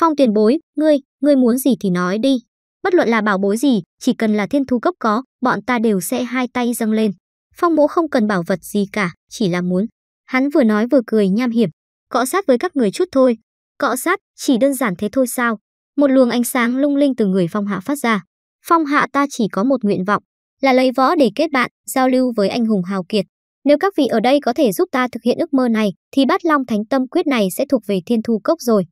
Phong tiền bối, ngươi, ngươi muốn gì thì nói đi. Bất luận là bảo bối gì, chỉ cần là thiên thu cốc có, bọn ta đều sẽ hai tay dâng lên. Phong mỗ không cần bảo vật gì cả, chỉ là muốn. Hắn vừa nói vừa cười nham hiểm. Cọ sát với các người chút thôi. Cọ sát, chỉ đơn giản thế thôi sao? Một luồng ánh sáng lung linh từ người phong hạ phát ra. Phong hạ ta chỉ có một nguyện vọng, là lấy võ để kết bạn, giao lưu với anh hùng hào kiệt. Nếu các vị ở đây có thể giúp ta thực hiện ước mơ này, thì bát long thánh tâm quyết này sẽ thuộc về thiên thu cốc rồi.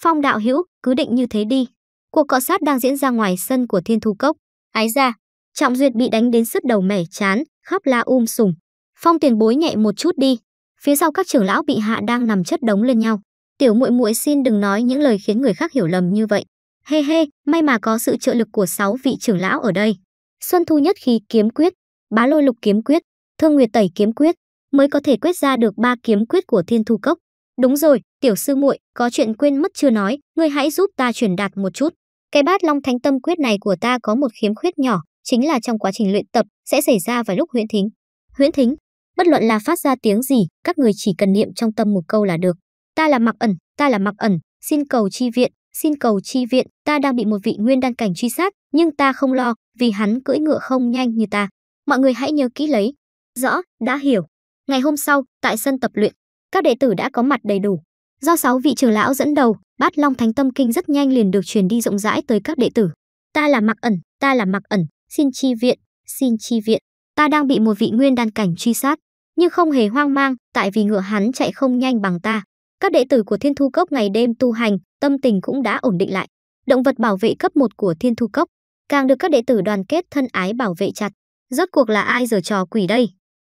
Phong đạo hữu, cứ định như thế đi. Cuộc cọ sát đang diễn ra ngoài sân của Thiên Thu Cốc. Ái ra, Trọng Duyệt bị đánh đến sứt đầu mẻ chán, khóc la um sùng. Phong tiền bối nhẹ một chút đi. Phía sau các trưởng lão bị hạ đang nằm chất đống lên nhau. Tiểu muội muội xin đừng nói những lời khiến người khác hiểu lầm như vậy. Hê hey hê, may mà có sự trợ lực của sáu vị trưởng lão ở đây. Xuân Thu nhất khí kiếm quyết, Bá Lôi Lục kiếm quyết, Thương Nguyệt Tẩy kiếm quyết mới có thể quyết ra được ba kiếm quyết của Thiên Thu Cốc. Đúng rồi, tiểu sư muội, có chuyện quên mất chưa nói, ngươi hãy giúp ta truyền đạt một chút. Cái bát long thánh tâm quyết này của ta có một khiếm khuyết nhỏ, chính là trong quá trình luyện tập sẽ xảy ra vào lúc huyễn thính. Huyễn thính, bất luận là phát ra tiếng gì, các người chỉ cần niệm trong tâm một câu là được. Ta là Mặc Ẩn, ta là Mặc Ẩn, xin cầu chi viện, xin cầu chi viện, ta đang bị một vị nguyên đan cảnh truy sát, nhưng ta không lo, vì hắn cưỡi ngựa không nhanh như ta. Mọi người hãy nhớ kỹ lấy. Rõ, đã hiểu. Ngày hôm sau, tại sân tập luyện, các đệ tử đã có mặt đầy đủ. Do 6 vị trưởng lão dẫn đầu, Bát Long Thánh Tâm Kinh rất nhanh liền được truyền đi rộng rãi tới các đệ tử. Ta là mặc Ẩn, ta là mặc Ẩn, xin chi viện, xin chi viện. Ta đang bị một vị nguyên đan cảnh truy sát, nhưng không hề hoang mang, tại vì ngựa hắn chạy không nhanh bằng ta. Các đệ tử của Thiên Thu Cốc ngày đêm tu hành, tâm tình cũng đã ổn định lại. Động vật bảo vệ cấp 1 của Thiên Thu Cốc càng được các đệ tử đoàn kết thân ái bảo vệ chặt. Rốt cuộc là ai giở trò quỷ đây?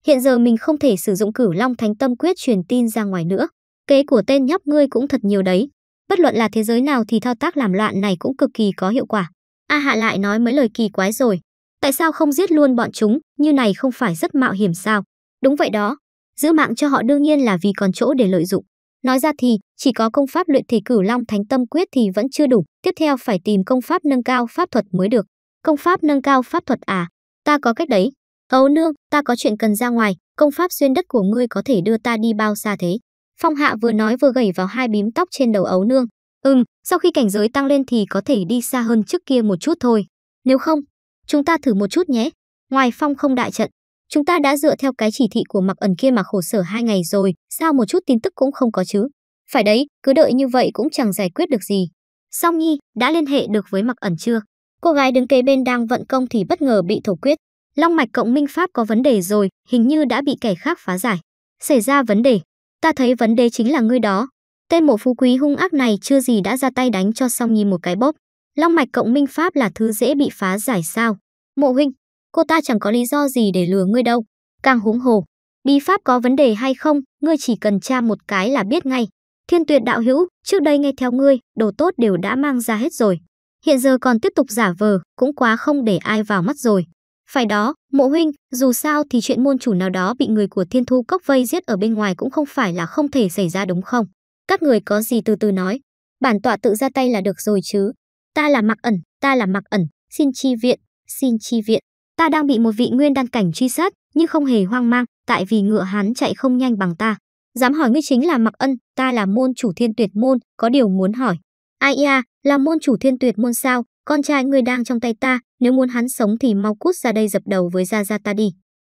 Hiện giờ mình không thể sử dụng cửu long thánh tâm quyết truyền tin ra ngoài nữa. Kế của tên nhóc ngươi cũng thật nhiều đấy. Bất luận là thế giới nào thì thao tác làm loạn này cũng cực kỳ có hiệu quả. A Hạ lại nói mấy lời kỳ quái rồi. Tại sao không giết luôn bọn chúng, như này không phải rất mạo hiểm sao? Đúng vậy đó. Giữ mạng cho họ đương nhiên là vì còn chỗ để lợi dụng. Nói ra thì, chỉ có công pháp luyện thể cửu long thánh tâm quyết thì vẫn chưa đủ, tiếp theo phải tìm công pháp nâng cao pháp thuật mới được. Công pháp nâng cao pháp thuật à? Ta có cách đấy, Hấu nương, ta có chuyện cần ra ngoài, công pháp xuyên đất của ngươi có thể đưa ta đi bao xa thế? Phong hạ vừa nói vừa gẩy vào hai bím tóc trên đầu ấu nương. Ừm, sau khi cảnh giới tăng lên thì có thể đi xa hơn trước kia một chút thôi. Nếu không, chúng ta thử một chút nhé. Ngoài phong không đại trận, chúng ta đã dựa theo cái chỉ thị của mặc ẩn kia mà khổ sở hai ngày rồi, sao một chút tin tức cũng không có chứ? Phải đấy, cứ đợi như vậy cũng chẳng giải quyết được gì. Song Nhi, đã liên hệ được với mặc ẩn chưa? Cô gái đứng kế bên đang vận công thì bất ngờ bị thổ quyết. Long mạch cộng minh pháp có vấn đề rồi, hình như đã bị kẻ khác phá giải. Xảy ra vấn đề. Ta thấy vấn đề chính là ngươi đó. Tên mộ phú quý hung ác này chưa gì đã ra tay đánh cho Song Nhi một cái bóp. Long mạch cộng minh pháp là thứ dễ bị phá giải sao? Mộ huynh, cô ta chẳng có lý do gì để lừa ngươi đâu. Càng húng hồ, bí pháp có vấn đề hay không, ngươi chỉ cần tra một cái là biết ngay. Thiên tuyệt đạo hữu, trước đây nghe theo ngươi, đồ tốt đều đã mang ra hết rồi. Hiện giờ còn tiếp tục giả vờ, cũng quá không để ai vào mắt rồi. Phải đó, mộ huynh, dù sao thì chuyện môn chủ nào đó bị người của thiên thu cốc vây giết ở bên ngoài cũng không phải là không thể xảy ra đúng không? Các người có gì từ từ nói. Bản tọa tự ra tay là được rồi chứ. Ta là mặc ẩn, ta là mặc ẩn, xin chi viện, xin chi viện. Ta đang bị một vị nguyên đan cảnh truy sát, nhưng không hề hoang mang, tại vì ngựa hán chạy không nhanh bằng ta. Dám hỏi ngươi chính là mặc ân, ta là môn chủ thiên tuyệt môn, có điều muốn hỏi. Ai à, là môn chủ thiên tuyệt môn sao, con trai ngươi đang trong tay ta, nếu muốn hắn sống thì mau cút ra đây dập đầu với Gia Gia ta đi.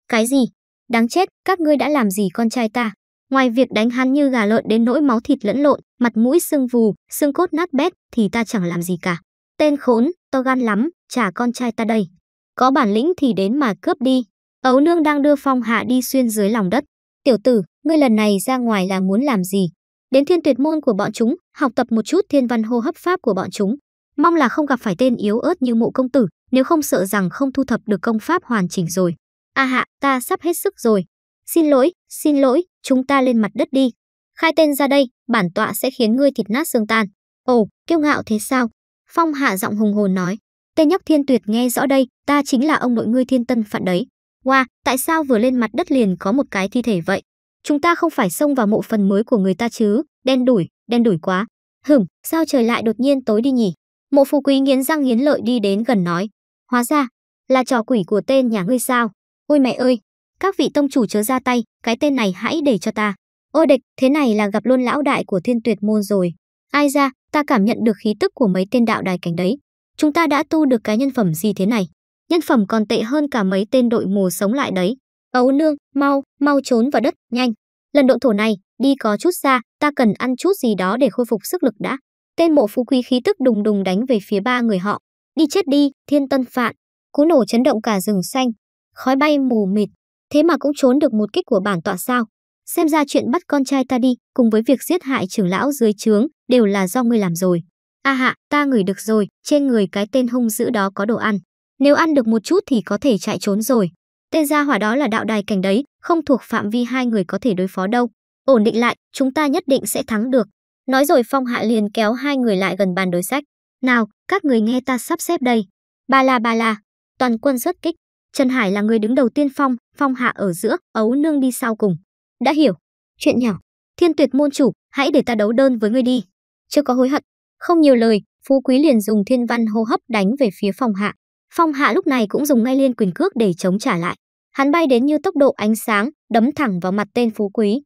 Cái gì? Đáng chết, các ngươi đã làm gì con trai ta? Ngoài việc đánh hắn như gà lợn đến nỗi máu thịt lẫn lộn, mặt mũi sưng vù, xương cốt nát bét thì ta chẳng làm gì cả. Tên khốn, to gan lắm, trả con trai ta đây. Có bản lĩnh thì đến mà cướp đi. Ấu nương đang đưa phong hạ đi xuyên dưới lòng đất. Tiểu tử, ngươi lần này ra ngoài là muốn làm gì? Đến thiên tuyệt môn của bọn chúng, học tập một chút thiên văn hô hấp pháp của bọn chúng, mong là không gặp phải tên yếu ớt như mộ công tử, nếu không sợ rằng không thu thập được công pháp hoàn chỉnh rồi. A à hạ, ta sắp hết sức rồi. Xin lỗi, xin lỗi, chúng ta lên mặt đất đi. Khai tên ra đây, bản tọa sẽ khiến ngươi thịt nát xương tan. Ồ, kiêu ngạo thế sao? Phong hạ giọng hùng hồn nói. Tên nhóc thiên tuyệt nghe rõ đây, ta chính là ông nội ngươi thiên tân phận đấy. Wow, tại sao vừa lên mặt đất liền có một cái thi thể vậy? Chúng ta không phải xông vào mộ phần mới của người ta chứ, đen đủi, đen đủi quá. Hửm, sao trời lại đột nhiên tối đi nhỉ? Mộ phù quý nghiến răng nghiến lợi đi đến gần nói. Hóa ra, là trò quỷ của tên nhà ngươi sao. Ôi mẹ ơi, các vị tông chủ chớ ra tay, cái tên này hãy để cho ta. Ô địch, thế này là gặp luôn lão đại của thiên tuyệt môn rồi. Ai ra, ta cảm nhận được khí tức của mấy tên đạo đài cảnh đấy. Chúng ta đã tu được cái nhân phẩm gì thế này? Nhân phẩm còn tệ hơn cả mấy tên đội mùa sống lại đấy. Ấu nương, mau, mau trốn vào đất, nhanh. Lần độ thổ này, đi có chút xa, ta cần ăn chút gì đó để khôi phục sức lực đã. Tên mộ phú quý khí tức đùng đùng đánh về phía ba người họ. Đi chết đi, thiên tân phạn. Cú nổ chấn động cả rừng xanh. Khói bay mù mịt. Thế mà cũng trốn được một kích của bản tọa sao. Xem ra chuyện bắt con trai ta đi cùng với việc giết hại trưởng lão dưới trướng đều là do ngươi làm rồi. A à hạ, ta ngửi được rồi, trên người cái tên hung dữ đó có đồ ăn. Nếu ăn được một chút thì có thể chạy trốn rồi. Tên gia hỏa đó là đạo đài cảnh đấy, không thuộc phạm vi hai người có thể đối phó đâu. Ổn định lại, chúng ta nhất định sẽ thắng được, Nói rồi Phong Hạ liền kéo hai người lại gần bàn đối sách. Nào, các người nghe ta sắp xếp đây. Ba la ba la, toàn quân xuất kích. Trần Hải là người đứng đầu tiên phong, Phong Hạ ở giữa, Ấu Nương đi sau cùng. Đã hiểu. Chuyện nhỏ. Thiên tuyệt môn chủ, hãy để ta đấu đơn với ngươi đi. Chưa có hối hận. Không nhiều lời, Phú Quý liền dùng thiên văn hô hấp đánh về phía Phong Hạ. Phong Hạ lúc này cũng dùng ngay liên quyền cước để chống trả lại. Hắn bay đến như tốc độ ánh sáng, đấm thẳng vào mặt tên Phú Quý.